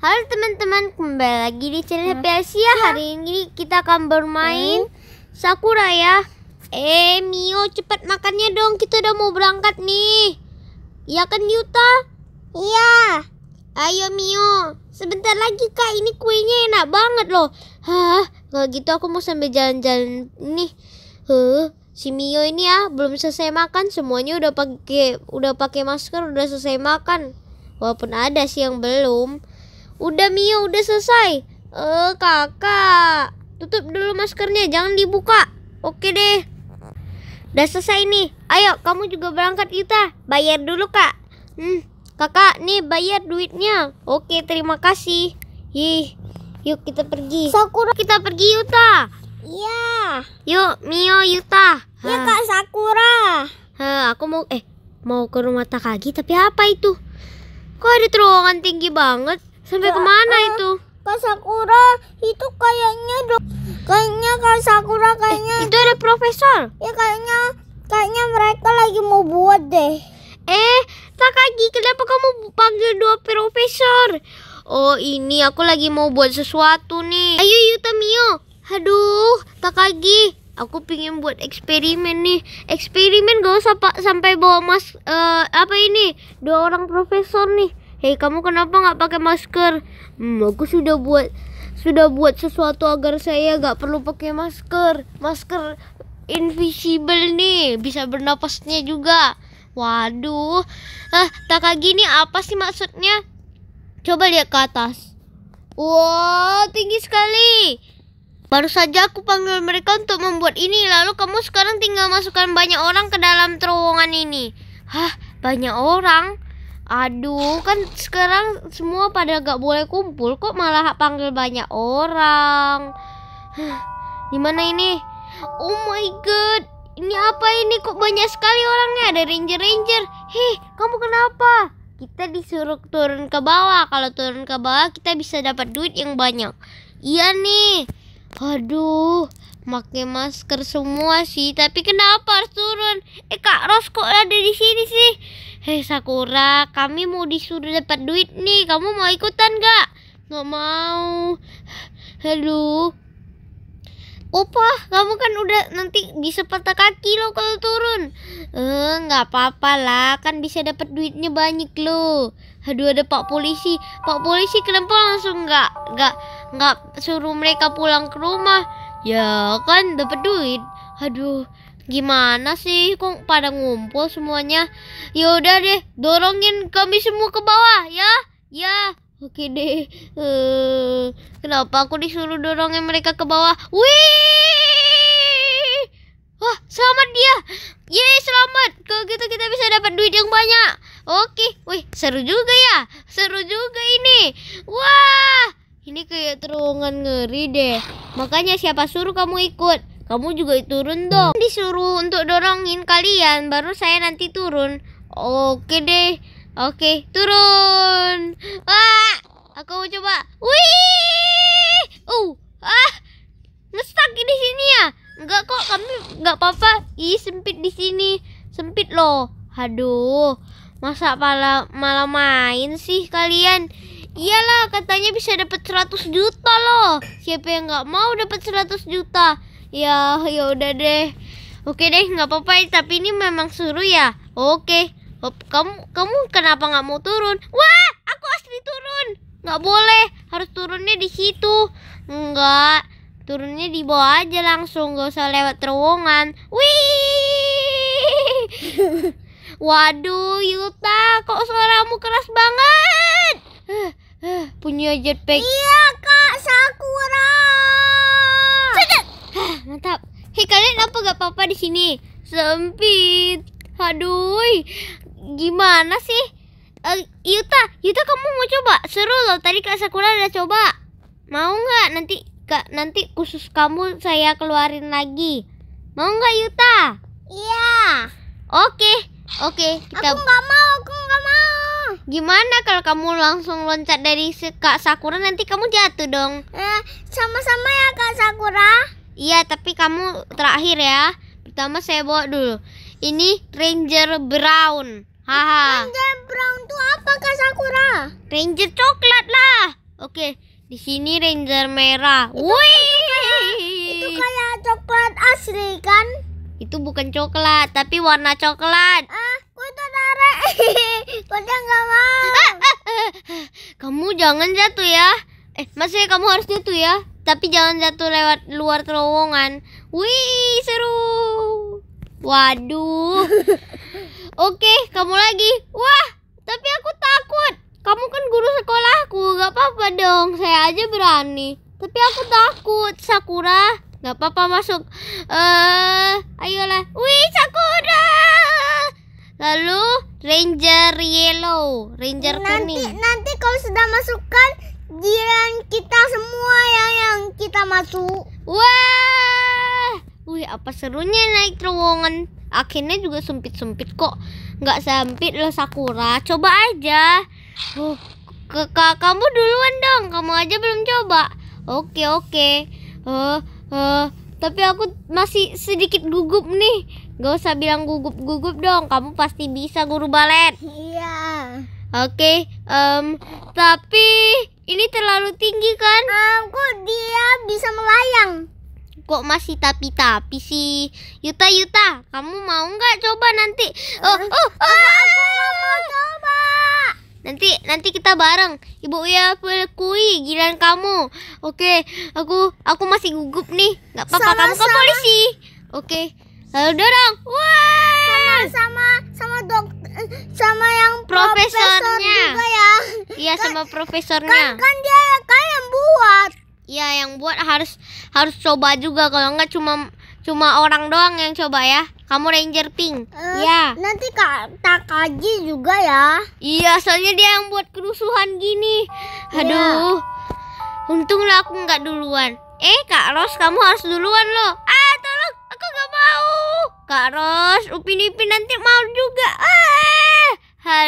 Halo teman-teman, kembali lagi di channel Happy Asia iya. Hari ini kita akan bermain hmm? Sakura ya. Eh, Mio cepat makannya dong. Kita udah mau berangkat nih. iya kan Yuta? Iya. Ayo Mio. Sebentar lagi Kak, ini kuenya enak banget loh. Hah, kalau gitu aku mau sambil jalan-jalan nih. Huh, si Mio ini ya belum selesai makan semuanya udah pakai udah pakai masker udah selesai makan walaupun ada sih yang belum Udah Mio, udah selesai. Eh, kakak. Tutup dulu maskernya, jangan dibuka. Oke deh. Udah selesai nih. Ayo, kamu juga berangkat kita. Bayar dulu, Kak. Hmm, kakak, nih bayar duitnya. Oke, terima kasih. Ih, yuk kita pergi. Sakura, kita pergi Yuta. Iya. Yuk, Mio, Yuta. Iya, Kak Sakura. Ha, aku mau eh mau ke rumah Takagi tapi apa itu? Kok ada terowongan tinggi banget? Sampai kemana uh, itu? Kak Sakura itu kayaknya dok kayaknya Kak Sakura eh, kayaknya eh, itu ada profesor. Ya kayaknya kayaknya mereka lagi mau buat deh. Eh, Takagi, kenapa kamu panggil dua profesor? Oh, ini aku lagi mau buat sesuatu nih. Ayo Yuta Mio. Aduh, Takagi, aku pingin buat eksperimen nih eksperimen gak usah pak sampai bawa mas uh, apa ini dua orang profesor nih Hei kamu kenapa nggak pakai masker? Hmm, aku sudah buat sudah buat sesuatu agar saya nggak perlu pakai masker. Masker invisible nih, bisa bernapasnya juga. Waduh, ah tak kayak gini apa sih maksudnya? Coba lihat ke atas. Wow, tinggi sekali. Baru saja aku panggil mereka untuk membuat ini, lalu kamu sekarang tinggal masukkan banyak orang ke dalam terowongan ini. Hah, banyak orang? Aduh, kan sekarang semua pada gak boleh kumpul kok malah panggil banyak orang. Gimana ini? Oh my god, ini apa ini kok banyak sekali orangnya ada ranger ranger. Hei, kamu kenapa? Kita disuruh turun ke bawah. Kalau turun ke bawah kita bisa dapat duit yang banyak. Iya nih. Aduh, pakai masker semua sih tapi kenapa harus turun eh kak Ros kok ada di sini sih hei eh, Sakura kami mau disuruh dapat duit nih kamu mau ikutan gak nggak mau halo Opa, kamu kan udah nanti bisa patah kaki lo kalau turun. Eh, nggak apa-apa lah, kan bisa dapat duitnya banyak lo. Aduh ada Pak Polisi, Pak Polisi kenapa langsung nggak nggak nggak suruh mereka pulang ke rumah? Ya kan dapat duit. Aduh, gimana sih kok pada ngumpul semuanya? Ya udah deh, dorongin kami semua ke bawah ya. Ya, oke deh. Uh, kenapa aku disuruh dorongin mereka ke bawah? Wih! Wah, selamat dia. Yeay, selamat. Kalau gitu kita bisa dapat duit yang banyak. Oke, wih, seru juga ya. Seru juga ini. Wah! Ini kayak terowongan ngeri deh. Makanya siapa suruh kamu ikut? Kamu juga turun dong. Disuruh untuk dorongin kalian, baru saya nanti turun. Oke deh. Oke, turun. Wah, aku mau coba. Wih! Uh, ah. Ngestak di sini ya? Enggak kok, kami enggak apa-apa. Ih, sempit di sini. Sempit loh. Aduh. Masa malah malah main sih kalian? Iyalah katanya bisa dapat 100 juta loh. Siapa yang nggak mau dapat 100 juta? Ya, ya udah deh. Oke deh, nggak apa-apa. Ya, tapi ini memang suruh ya. Oke. Hop, kamu kamu kenapa nggak mau turun? Wah, aku asli turun. Nggak boleh. Harus turunnya di situ. Enggak. Turunnya di bawah aja langsung. Gak usah lewat terowongan. Wih. Waduh, Yuta, kok suaramu keras banget? punya jetpack. Iya kak Sakura. Sedap. Mantap. Hei kalian apa gak apa-apa di sini? Sempit. Aduh, gimana sih? Uh, Yuta, Yuta kamu mau coba? Seru loh, tadi Kak Sakura udah coba. Mau nggak nanti kak nanti khusus kamu saya keluarin lagi. Mau nggak Yuta? Iya. Oke, oke. Kita... Aku nggak mau, aku nggak mau. Gimana kalau kamu langsung loncat dari Kak Sakura nanti kamu jatuh dong? Eh, sama-sama ya Kak Sakura. Iya, tapi kamu terakhir ya. Pertama saya bawa dulu. Ini Ranger Brown. Haha. Ranger Brown tuh apa Kak Sakura? Ranger coklat lah. Oke, di sini Ranger merah. Itu, kan Wih. Itu kayak, itu coklat asli kan? Itu bukan coklat, tapi warna coklat. Ah, Kuda Kuda nggak mau. kamu jangan jatuh ya. Eh, masih kamu harus jatuh ya. Tapi jangan jatuh lewat luar terowongan. Wih, seru. Waduh. Oke, kamu lagi. Wah, tapi aku takut. Kamu kan guru sekolahku, gak apa-apa dong. Saya aja berani. Tapi aku takut, Sakura. Gak apa-apa masuk. Eh, uh, ayolah. Wih, Sakura. Lalu Ranger Yellow, Ranger nanti, kuning. Nanti kalau sudah masukkan jiran kita semua yang yang kita masuk. Wah, wih apa serunya naik terowongan? Akhirnya juga sempit-sempit kok. Nggak sempit loh Sakura. Coba aja. Oh, ke, kamu duluan dong. Kamu aja belum coba. Oke oke. Uh, uh, tapi aku masih sedikit gugup nih Gak usah bilang gugup-gugup dong, kamu pasti bisa guru balet. Iya. Oke, okay, um, tapi ini terlalu tinggi kan? Um, kok dia bisa melayang? Kok masih tapi-tapi sih? Yuta, Yuta, kamu mau nggak coba nanti? Oh, oh, oh, aku ah! mau coba. Nanti, nanti kita bareng. Ibu ya kui giliran kamu. Oke, okay, aku, aku masih gugup nih. Nggak apa-apa, kamu ke polisi. Oke. Okay. Lalu dorong. Wah. Sama sama sama dok sama yang profesornya profesor juga ya. Iya kan, sama profesornya. Kan, kan dia kan yang buat. Iya yang buat harus harus coba juga kalau nggak cuma cuma orang doang yang coba ya. Kamu Ranger Pink. Uh, Nanti Kak Tak juga ya. Iya, soalnya dia yang buat kerusuhan gini. Iya. Aduh. Ya. Untunglah aku nggak duluan. Eh, Kak Ros, kamu harus duluan loh. Kak Ros, Upin Ipin nanti mau juga. Ah,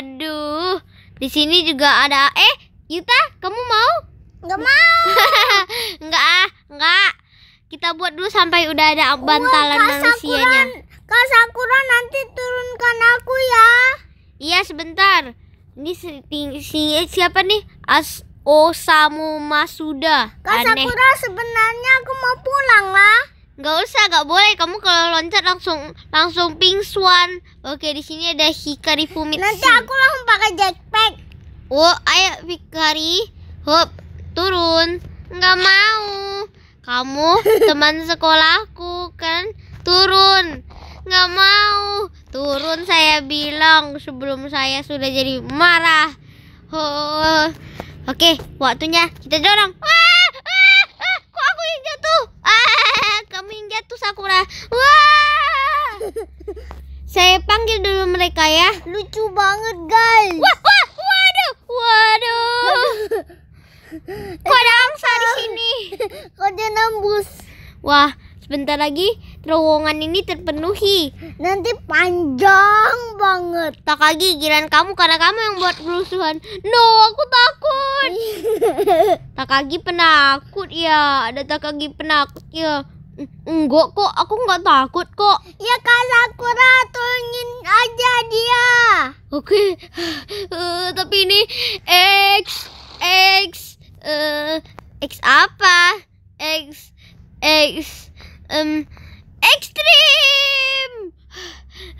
aduh. Di sini juga ada eh Yuta, kamu mau? Enggak mau. enggak ah, enggak. Kita buat dulu sampai udah ada bantalan manusianya. Kak Sakura nanti turunkan aku ya. Iya, sebentar. Ini si, si siapa nih? As Osamu Masuda. Kak Sakura sebenarnya aku mau pulang lah nggak usah nggak boleh kamu kalau loncat langsung langsung pingsuan. oke di sini ada hikari fumitsu nanti aku langsung pakai jetpack oh ayo hikari hop turun nggak mau kamu teman sekolahku kan turun nggak mau turun saya bilang sebelum saya sudah jadi marah oh. oke waktunya kita dorong Wah! aku Wah! Saya panggil dulu mereka ya. Lucu banget, guys. Wah, wah, waduh. Waduh. Kok ada angsa di sini? Kok ada nembus? Wah, sebentar lagi terowongan ini terpenuhi. Nanti panjang banget. Tak lagi giran kamu karena kamu yang buat kerusuhan. No, aku takut. tak lagi penakut ya. Ada tak lagi penakut ya. Enggak kok, aku nggak takut kok. Ya kan aku ratungin aja dia. Oke, uh, tapi ini X, X, uh, X apa? X, X, um, ekstrim.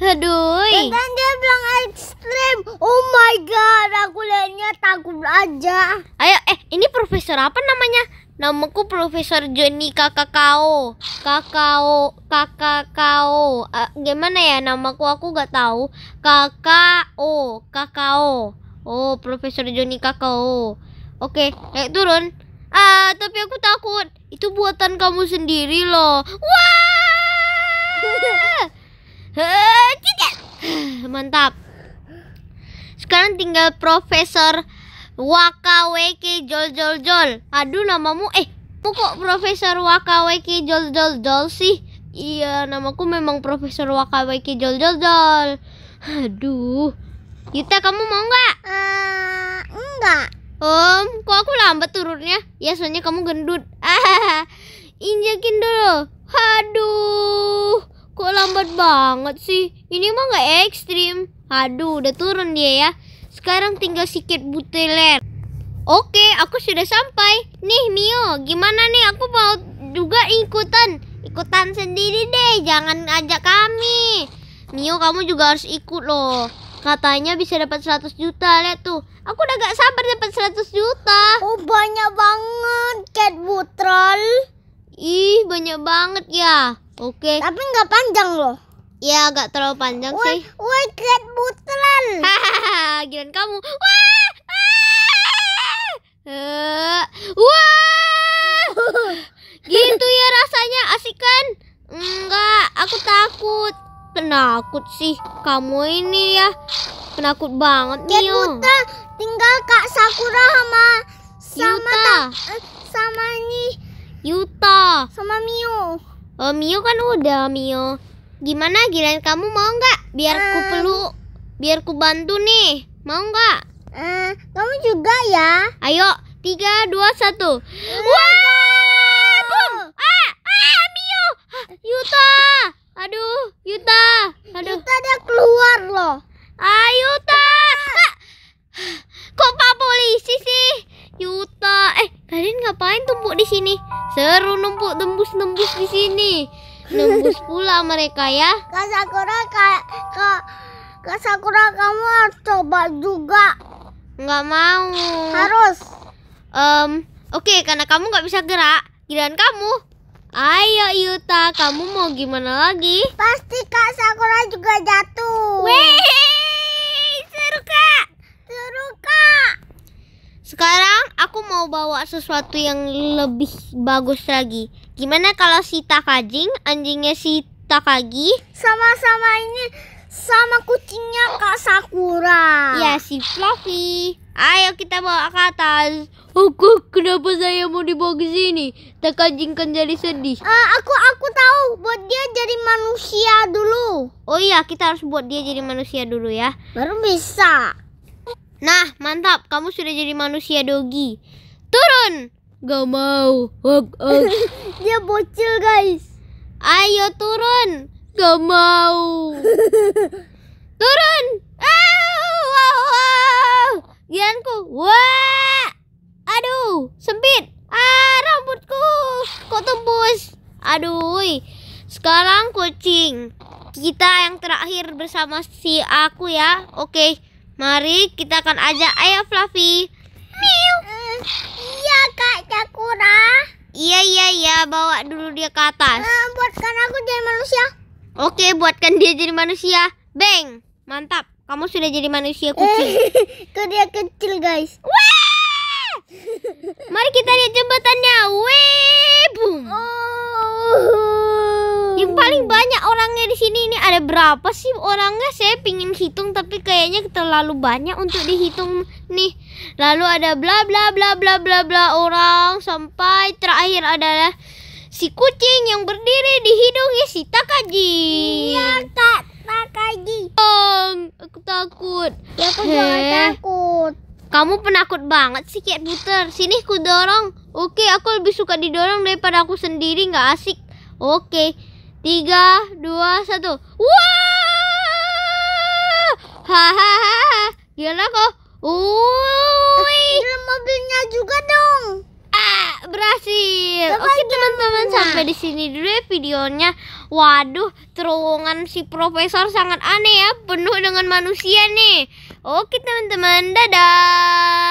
Aduh. Ya kan dia bilang ekstrim. Oh my god, aku liatnya takut aja. Ayo, eh ini profesor apa namanya? Namaku Profesor Joni Kakakao. Kakao, Kakakao. Uh, gimana ya namaku? Aku gak tahu. Kakao, Kakao. Oh, Profesor Joni Kakao. Oke, okay, naik turun. Ah, tapi aku takut. Itu buatan kamu sendiri loh. Wah! Eh, Mantap. Sekarang tinggal Profesor Wakaweki Jol Jol Jol. Aduh namamu eh kamu kok Profesor Wakaweki Jol Jol Jol sih? Iya, namaku memang Profesor Wakaweki Jol Jol Jol. Aduh. Yuta, kamu mau nggak? Uh, enggak. Om, kok aku lambat turunnya? Ya, soalnya kamu gendut. Injekin dulu. Aduh, kok lambat banget sih? Ini mah nggak ekstrim. Aduh, udah turun dia ya. Sekarang tinggal sikit buteler. Oke, aku sudah sampai. Nih Mio, gimana nih aku mau juga ikutan. Ikutan sendiri deh, jangan ajak kami. Mio, kamu juga harus ikut loh. Katanya bisa dapat 100 juta, lihat tuh. Aku udah gak sabar dapat 100 juta. Oh, banyak banget, Cat Butrol. Ih, banyak banget ya. Oke. Tapi nggak panjang loh. Iya agak terlalu panjang woy, sih. Woi, get butelan. Hahaha, giliran kamu. Wah! wah! Eh, gitu ya rasanya, asik kan? Enggak, aku takut. Penakut sih kamu ini ya. Penakut banget Get Mio. buta tinggal Kak Sakura sama sama Yuta. Eh, sama ini Yuta sama Mio. Oh, Mio kan udah Mio. Gimana giliran kamu mau nggak? Biar uh, ku ah. peluk, biar ku bantu nih. Mau nggak? Uh, kamu juga ya. Ayo, tiga, dua, satu. Wah! Boom! Ah, ah, Mio! Yuta! Aduh, Yuta! Aduh. Yuta dia keluar loh. Ah, Yuta! Ah. Kok Pak Polisi sih? Yuta, eh kalian ngapain tumpuk di sini? Seru numpuk tembus-tembus di sini nembus pula mereka ya. Kak Sakura, Kak, Kak, Kak Sakura kamu harus coba juga. Nggak mau. Harus. Um, oke okay, karena kamu nggak bisa gerak, giliran kamu. Ayo Yuta, kamu mau gimana lagi? Pasti Kak Sakura juga jatuh. Wih, seru Kak. Seru Kak. Sekarang aku mau bawa sesuatu yang lebih bagus lagi. Gimana kalau si Takajing, anjingnya si Takagi? Sama-sama ini sama kucingnya Kak Sakura. Ya, si Fluffy. Ayo kita bawa ke atas. Aku kenapa saya mau dibawa ke sini? Takajing kan jadi sedih. Uh, aku aku tahu buat dia jadi manusia dulu. Oh iya, kita harus buat dia jadi manusia dulu ya. Baru bisa. Nah, mantap. Kamu sudah jadi manusia dogi. Turun. Gak mau. Hug, hug. Dia bocil guys. Ayo turun. Gak mau. turun. wow, wow, wow, Gianku. Wah. Aduh, sempit. Ah, rambutku. Kok tembus? Aduh. Sekarang kucing. Kita yang terakhir bersama si aku ya. Oke. Mari kita akan ajak Ayah Fluffy. Miu. Eh. Kak cakura. Iya, iya, iya. Bawa dulu dia ke atas. Uh, buatkan aku jadi manusia. Oke, buatkan dia jadi manusia. Bang, mantap. Kamu sudah jadi manusia kucing. Itu dia kecil, guys. Wah! Mari kita lihat jembatannya. Wih, boom. Oh yang paling banyak orangnya di sini ini ada berapa sih orangnya saya pingin hitung tapi kayaknya terlalu banyak untuk dihitung nih lalu ada bla bla bla bla bla bla orang sampai terakhir adalah si kucing yang berdiri di hidungnya si takaji iya tak takaji Bang, aku takut ya aku juga takut kamu penakut banget sih kiat Butter. Sini aku dorong. Oke, aku lebih suka didorong daripada aku sendiri nggak asik. Oke tiga dua satu wah hahaha gila kok Ui. Eh, mobilnya juga dong ah berhasil Oke oke teman-teman sampai di sini dulu ya videonya waduh terowongan si profesor sangat aneh ya penuh dengan manusia nih oke teman-teman dadah